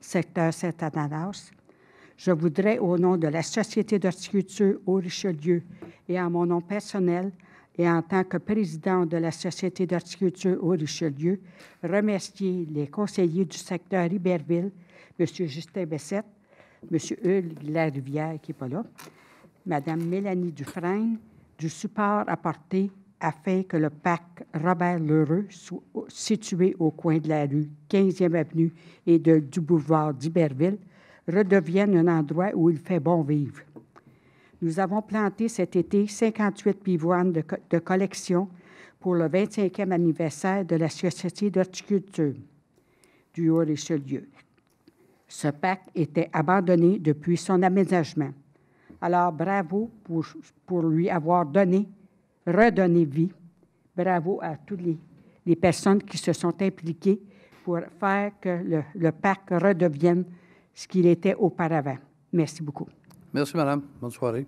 secteur Saint-Ananas, je voudrais, au nom de la Société d'horticulture au Richelieu et à mon nom personnel et en tant que président de la Société d'horticulture au Richelieu, remercier les conseillers du secteur Iberville, M. Justin Bessette, M. Hugues Larivière, qui n'est pas là, Mme Mélanie Dufresne, du support apporté afin que le parc Robert Lheureux, situé au coin de la rue 15e Avenue et de, du boulevard d'Iberville, redevienne un endroit où il fait bon vivre. Nous avons planté cet été 58 pivoines de, collection pour le 25e anniversaire de la Société d'horticulture du Haut-Richelieu. Ce parc était abandonné depuis son aménagement. Alors, bravo pour lui avoir donné redonner vie. Bravo à toutes les, personnes qui se sont impliquées pour faire que le, le parc redevienne ce qu'il était auparavant. Merci beaucoup. Merci, Madame. Bonne soirée.